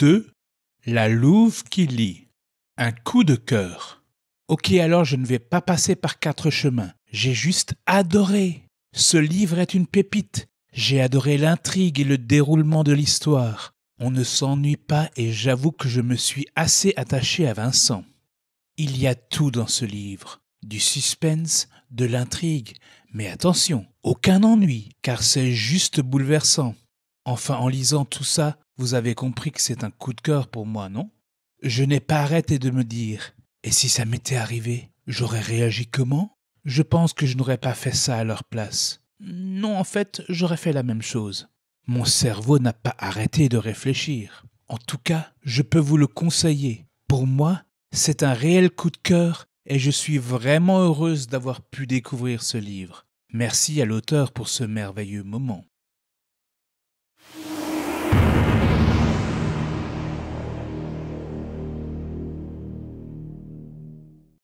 2. La louve qui lit. Un coup de cœur. Ok, alors je ne vais pas passer par quatre chemins. J'ai juste adoré. Ce livre est une pépite. J'ai adoré l'intrigue et le déroulement de l'histoire. On ne s'ennuie pas et j'avoue que je me suis assez attaché à Vincent. Il y a tout dans ce livre, du suspense, de l'intrigue, mais attention, aucun ennui, car c'est juste bouleversant. Enfin, en lisant tout ça, vous avez compris que c'est un coup de cœur pour moi, non Je n'ai pas arrêté de me dire Et si ça m'était arrivé, j'aurais réagi comment Je pense que je n'aurais pas fait ça à leur place. Non, en fait, j'aurais fait la même chose. Mon cerveau n'a pas arrêté de réfléchir. En tout cas, je peux vous le conseiller. Pour moi, c'est un réel coup de cœur et je suis vraiment heureuse d'avoir pu découvrir ce livre. Merci à l'auteur pour ce merveilleux moment.